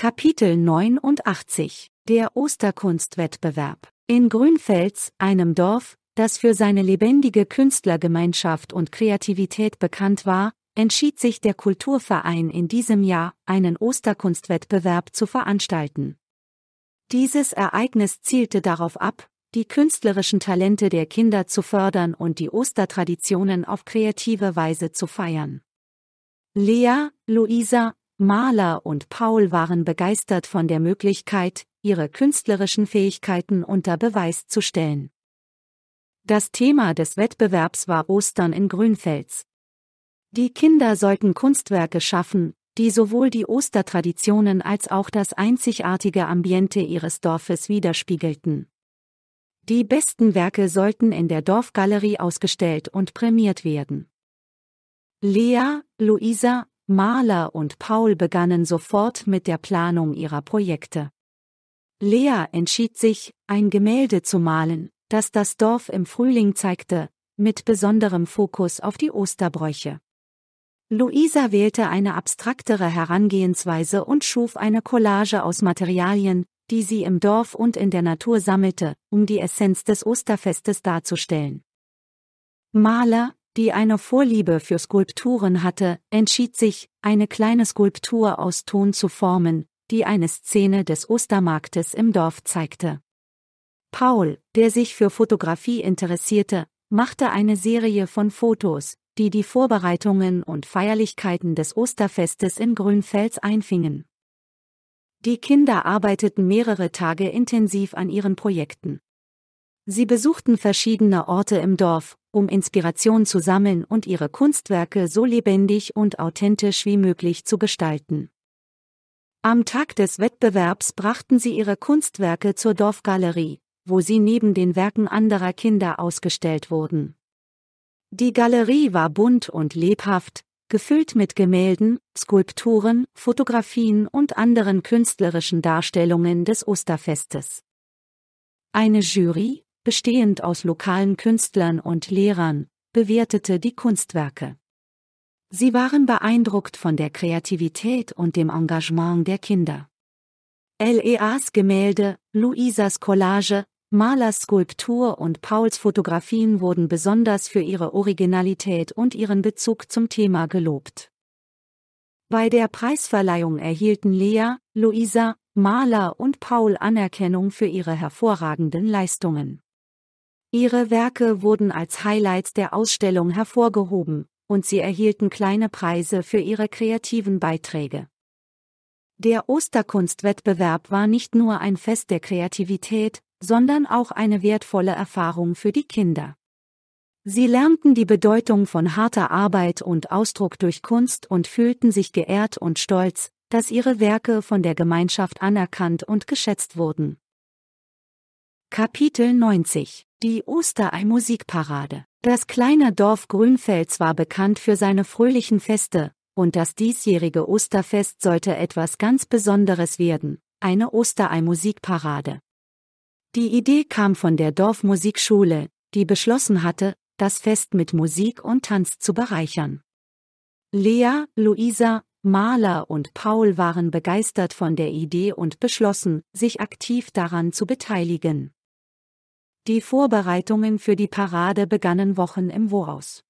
Kapitel 89 Der Osterkunstwettbewerb in Grünfels, einem Dorf, das für seine lebendige Künstlergemeinschaft und Kreativität bekannt war, entschied sich der Kulturverein in diesem Jahr, einen Osterkunstwettbewerb zu veranstalten. Dieses Ereignis zielte darauf ab, die künstlerischen Talente der Kinder zu fördern und die Ostertraditionen auf kreative Weise zu feiern. Lea, Luisa, Maler und Paul waren begeistert von der Möglichkeit, ihre künstlerischen Fähigkeiten unter Beweis zu stellen. Das Thema des Wettbewerbs war Ostern in Grünfels. Die Kinder sollten Kunstwerke schaffen, die sowohl die Ostertraditionen als auch das einzigartige Ambiente ihres Dorfes widerspiegelten. Die besten Werke sollten in der Dorfgalerie ausgestellt und prämiert werden. Lea, Luisa, Marla und Paul begannen sofort mit der Planung ihrer Projekte. Lea entschied sich, ein Gemälde zu malen, das das Dorf im Frühling zeigte, mit besonderem Fokus auf die Osterbräuche. Luisa wählte eine abstraktere Herangehensweise und schuf eine Collage aus Materialien, die sie im Dorf und in der Natur sammelte, um die Essenz des Osterfestes darzustellen. Maler, die eine Vorliebe für Skulpturen hatte, entschied sich, eine kleine Skulptur aus Ton zu formen, die eine Szene des Ostermarktes im Dorf zeigte. Paul, der sich für Fotografie interessierte, machte eine Serie von Fotos, die die Vorbereitungen und Feierlichkeiten des Osterfestes in Grünfels einfingen. Die Kinder arbeiteten mehrere Tage intensiv an ihren Projekten. Sie besuchten verschiedene Orte im Dorf, um Inspiration zu sammeln und ihre Kunstwerke so lebendig und authentisch wie möglich zu gestalten. Am Tag des Wettbewerbs brachten sie ihre Kunstwerke zur Dorfgalerie, wo sie neben den Werken anderer Kinder ausgestellt wurden. Die Galerie war bunt und lebhaft, gefüllt mit Gemälden, Skulpturen, Fotografien und anderen künstlerischen Darstellungen des Osterfestes. Eine Jury, bestehend aus lokalen Künstlern und Lehrern, bewertete die Kunstwerke. Sie waren beeindruckt von der Kreativität und dem Engagement der Kinder. L.E.A.s Gemälde, Luisas Collage, Malers Skulptur und Pauls Fotografien wurden besonders für ihre Originalität und ihren Bezug zum Thema gelobt. Bei der Preisverleihung erhielten Lea, Luisa, Maler und Paul Anerkennung für ihre hervorragenden Leistungen. Ihre Werke wurden als Highlights der Ausstellung hervorgehoben, und sie erhielten kleine Preise für ihre kreativen Beiträge. Der Osterkunstwettbewerb war nicht nur ein Fest der Kreativität, sondern auch eine wertvolle Erfahrung für die Kinder. Sie lernten die Bedeutung von harter Arbeit und Ausdruck durch Kunst und fühlten sich geehrt und stolz, dass ihre Werke von der Gemeinschaft anerkannt und geschätzt wurden. Kapitel 90 die Osterei-Musikparade. Das kleine Dorf Grünfels war bekannt für seine fröhlichen Feste, und das diesjährige Osterfest sollte etwas ganz Besonderes werden, eine Osterei-Musikparade. Die Idee kam von der Dorfmusikschule, die beschlossen hatte, das Fest mit Musik und Tanz zu bereichern. Lea, Luisa, Maler und Paul waren begeistert von der Idee und beschlossen, sich aktiv daran zu beteiligen. Die Vorbereitungen für die Parade begannen Wochen im Voraus.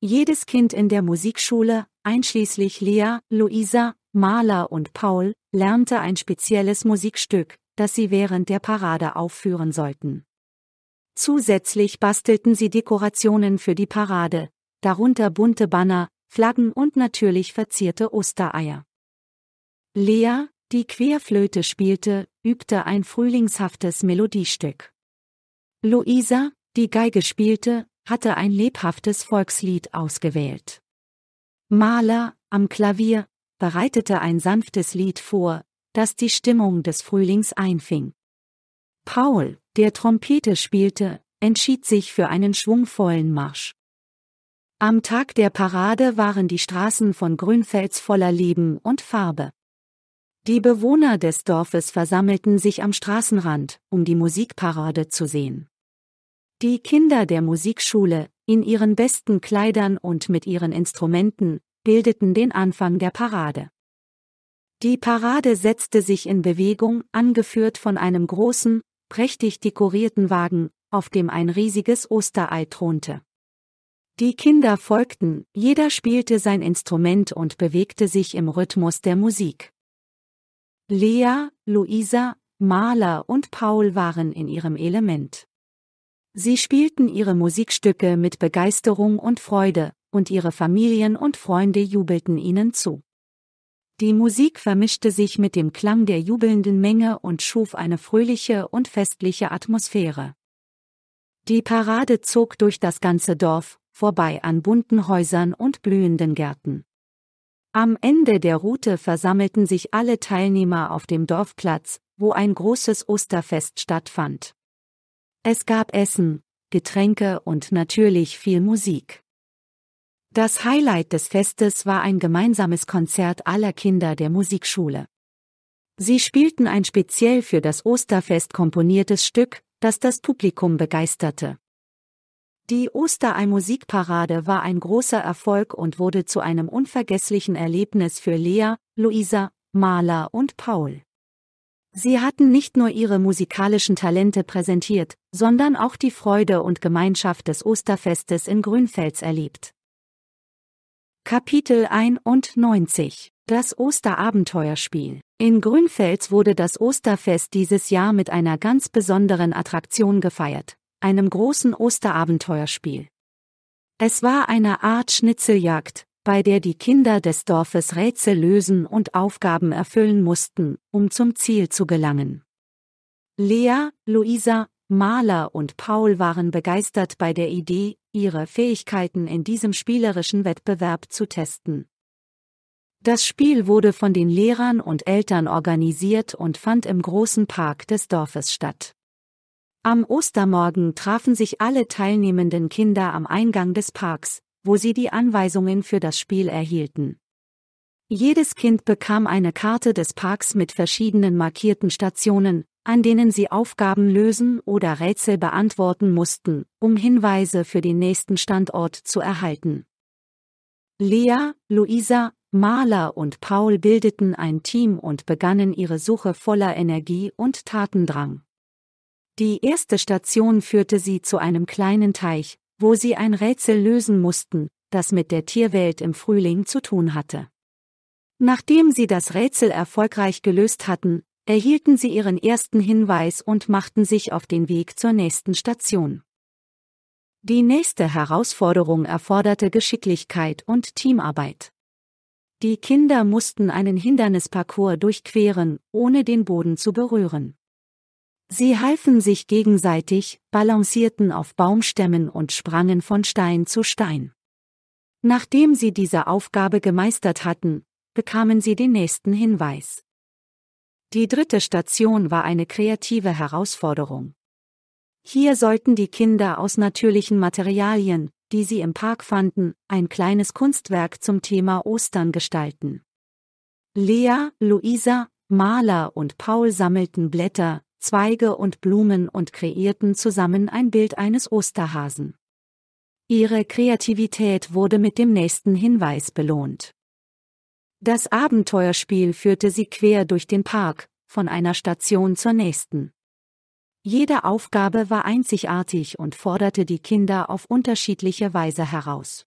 Jedes Kind in der Musikschule, einschließlich Lea, Luisa, Maler und Paul, lernte ein spezielles Musikstück, das sie während der Parade aufführen sollten. Zusätzlich bastelten sie Dekorationen für die Parade, darunter bunte Banner, Flaggen und natürlich verzierte Ostereier. Lea, die Querflöte spielte, übte ein frühlingshaftes Melodiestück. Luisa, die Geige spielte, hatte ein lebhaftes Volkslied ausgewählt. Mahler, am Klavier, bereitete ein sanftes Lied vor, das die Stimmung des Frühlings einfing. Paul, der Trompete spielte, entschied sich für einen schwungvollen Marsch. Am Tag der Parade waren die Straßen von Grünfels voller Leben und Farbe. Die Bewohner des Dorfes versammelten sich am Straßenrand, um die Musikparade zu sehen. Die Kinder der Musikschule, in ihren besten Kleidern und mit ihren Instrumenten, bildeten den Anfang der Parade. Die Parade setzte sich in Bewegung, angeführt von einem großen, prächtig dekorierten Wagen, auf dem ein riesiges Osterei thronte. Die Kinder folgten, jeder spielte sein Instrument und bewegte sich im Rhythmus der Musik. Lea, Luisa, Maler und Paul waren in ihrem Element. Sie spielten ihre Musikstücke mit Begeisterung und Freude, und ihre Familien und Freunde jubelten ihnen zu. Die Musik vermischte sich mit dem Klang der jubelnden Menge und schuf eine fröhliche und festliche Atmosphäre. Die Parade zog durch das ganze Dorf, vorbei an bunten Häusern und blühenden Gärten. Am Ende der Route versammelten sich alle Teilnehmer auf dem Dorfplatz, wo ein großes Osterfest stattfand. Es gab Essen, Getränke und natürlich viel Musik. Das Highlight des Festes war ein gemeinsames Konzert aller Kinder der Musikschule. Sie spielten ein speziell für das Osterfest komponiertes Stück, das das Publikum begeisterte. Die Osterei-Musikparade war ein großer Erfolg und wurde zu einem unvergesslichen Erlebnis für Lea, Luisa, Maler und Paul. Sie hatten nicht nur ihre musikalischen Talente präsentiert, sondern auch die Freude und Gemeinschaft des Osterfestes in Grünfels erlebt. Kapitel 91 Das Osterabenteuerspiel In Grünfels wurde das Osterfest dieses Jahr mit einer ganz besonderen Attraktion gefeiert, einem großen Osterabenteuerspiel. Es war eine Art Schnitzeljagd, bei der die Kinder des Dorfes Rätsel lösen und Aufgaben erfüllen mussten, um zum Ziel zu gelangen. Lea, Luisa, Maler und Paul waren begeistert bei der Idee, ihre Fähigkeiten in diesem spielerischen Wettbewerb zu testen. Das Spiel wurde von den Lehrern und Eltern organisiert und fand im großen Park des Dorfes statt. Am Ostermorgen trafen sich alle teilnehmenden Kinder am Eingang des Parks, wo sie die Anweisungen für das Spiel erhielten. Jedes Kind bekam eine Karte des Parks mit verschiedenen markierten Stationen, an denen sie Aufgaben lösen oder Rätsel beantworten mussten, um Hinweise für den nächsten Standort zu erhalten. Lea, Luisa, Maler und Paul bildeten ein Team und begannen ihre Suche voller Energie und Tatendrang. Die erste Station führte sie zu einem kleinen Teich, wo sie ein Rätsel lösen mussten, das mit der Tierwelt im Frühling zu tun hatte. Nachdem sie das Rätsel erfolgreich gelöst hatten, erhielten sie ihren ersten Hinweis und machten sich auf den Weg zur nächsten Station. Die nächste Herausforderung erforderte Geschicklichkeit und Teamarbeit. Die Kinder mussten einen Hindernisparcours durchqueren, ohne den Boden zu berühren. Sie halfen sich gegenseitig, balancierten auf Baumstämmen und sprangen von Stein zu Stein. Nachdem sie diese Aufgabe gemeistert hatten, bekamen sie den nächsten Hinweis. Die dritte Station war eine kreative Herausforderung. Hier sollten die Kinder aus natürlichen Materialien, die sie im Park fanden, ein kleines Kunstwerk zum Thema Ostern gestalten. Lea, Luisa, Maler und Paul sammelten Blätter, Zweige und Blumen und kreierten zusammen ein Bild eines Osterhasen. Ihre Kreativität wurde mit dem nächsten Hinweis belohnt. Das Abenteuerspiel führte sie quer durch den Park, von einer Station zur nächsten. Jede Aufgabe war einzigartig und forderte die Kinder auf unterschiedliche Weise heraus.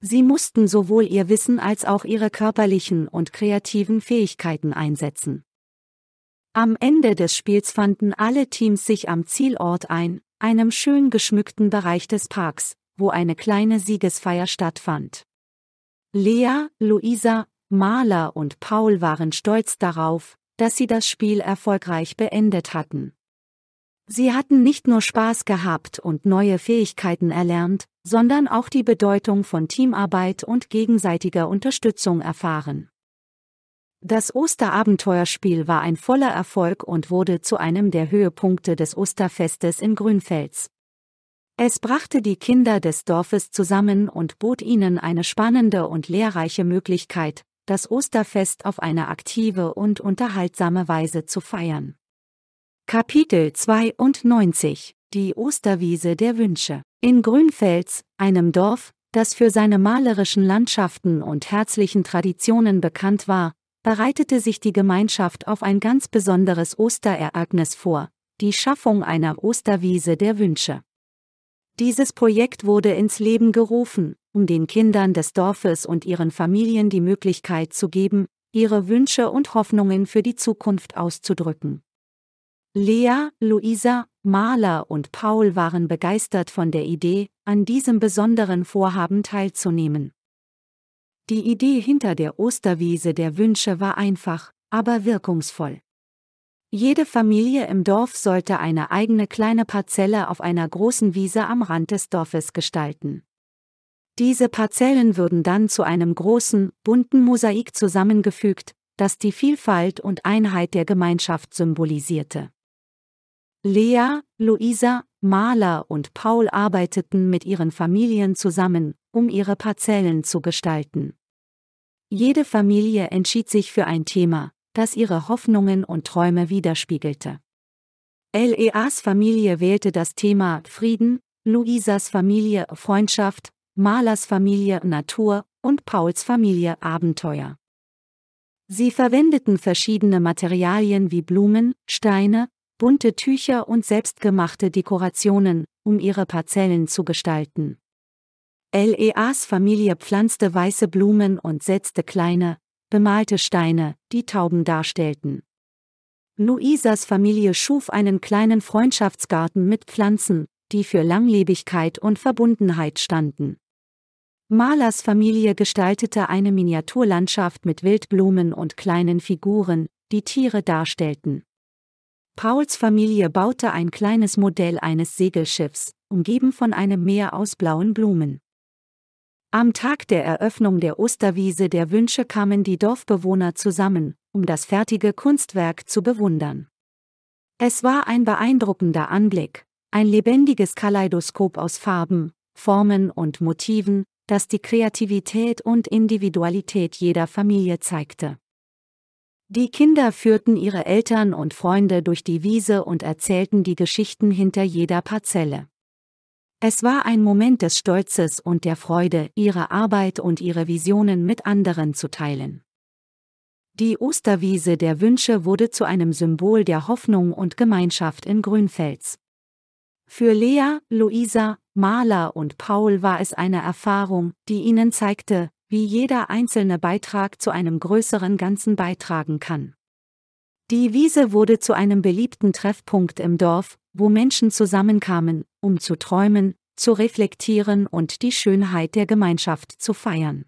Sie mussten sowohl ihr Wissen als auch ihre körperlichen und kreativen Fähigkeiten einsetzen. Am Ende des Spiels fanden alle Teams sich am Zielort ein, einem schön geschmückten Bereich des Parks, wo eine kleine Siegesfeier stattfand. Lea, Luisa, Maler und Paul waren stolz darauf, dass sie das Spiel erfolgreich beendet hatten. Sie hatten nicht nur Spaß gehabt und neue Fähigkeiten erlernt, sondern auch die Bedeutung von Teamarbeit und gegenseitiger Unterstützung erfahren. Das Osterabenteuerspiel war ein voller Erfolg und wurde zu einem der Höhepunkte des Osterfestes in Grünfels. Es brachte die Kinder des Dorfes zusammen und bot ihnen eine spannende und lehrreiche Möglichkeit, das Osterfest auf eine aktive und unterhaltsame Weise zu feiern. Kapitel 92 Die Osterwiese der Wünsche In Grünfels, einem Dorf, das für seine malerischen Landschaften und herzlichen Traditionen bekannt war, bereitete sich die Gemeinschaft auf ein ganz besonderes Osterereignis vor, die Schaffung einer Osterwiese der Wünsche. Dieses Projekt wurde ins Leben gerufen, um den Kindern des Dorfes und ihren Familien die Möglichkeit zu geben, ihre Wünsche und Hoffnungen für die Zukunft auszudrücken. Lea, Luisa, Maler und Paul waren begeistert von der Idee, an diesem besonderen Vorhaben teilzunehmen. Die Idee hinter der Osterwiese der Wünsche war einfach, aber wirkungsvoll. Jede Familie im Dorf sollte eine eigene kleine Parzelle auf einer großen Wiese am Rand des Dorfes gestalten. Diese Parzellen würden dann zu einem großen, bunten Mosaik zusammengefügt, das die Vielfalt und Einheit der Gemeinschaft symbolisierte. Lea, Luisa, Maler und Paul arbeiteten mit ihren Familien zusammen, um ihre Parzellen zu gestalten. Jede Familie entschied sich für ein Thema, das ihre Hoffnungen und Träume widerspiegelte. Leas Familie wählte das Thema Frieden, Luisas Familie Freundschaft, Malers Familie Natur und Pauls Familie Abenteuer. Sie verwendeten verschiedene Materialien wie Blumen, Steine, bunte Tücher und selbstgemachte Dekorationen, um ihre Parzellen zu gestalten. Leas Familie pflanzte weiße Blumen und setzte kleine, bemalte Steine, die Tauben darstellten. Luisas Familie schuf einen kleinen Freundschaftsgarten mit Pflanzen, die für Langlebigkeit und Verbundenheit standen. Malers Familie gestaltete eine Miniaturlandschaft mit Wildblumen und kleinen Figuren, die Tiere darstellten. Pauls Familie baute ein kleines Modell eines Segelschiffs, umgeben von einem Meer aus blauen Blumen. Am Tag der Eröffnung der Osterwiese der Wünsche kamen die Dorfbewohner zusammen, um das fertige Kunstwerk zu bewundern. Es war ein beeindruckender Anblick, ein lebendiges Kaleidoskop aus Farben, Formen und Motiven, das die Kreativität und Individualität jeder Familie zeigte. Die Kinder führten ihre Eltern und Freunde durch die Wiese und erzählten die Geschichten hinter jeder Parzelle. Es war ein Moment des Stolzes und der Freude, ihre Arbeit und ihre Visionen mit anderen zu teilen. Die Osterwiese der Wünsche wurde zu einem Symbol der Hoffnung und Gemeinschaft in Grünfels. Für Lea, Luisa, Maler und Paul war es eine Erfahrung, die ihnen zeigte, wie jeder einzelne Beitrag zu einem größeren Ganzen beitragen kann. Die Wiese wurde zu einem beliebten Treffpunkt im Dorf, wo Menschen zusammenkamen, um zu träumen, zu reflektieren und die Schönheit der Gemeinschaft zu feiern.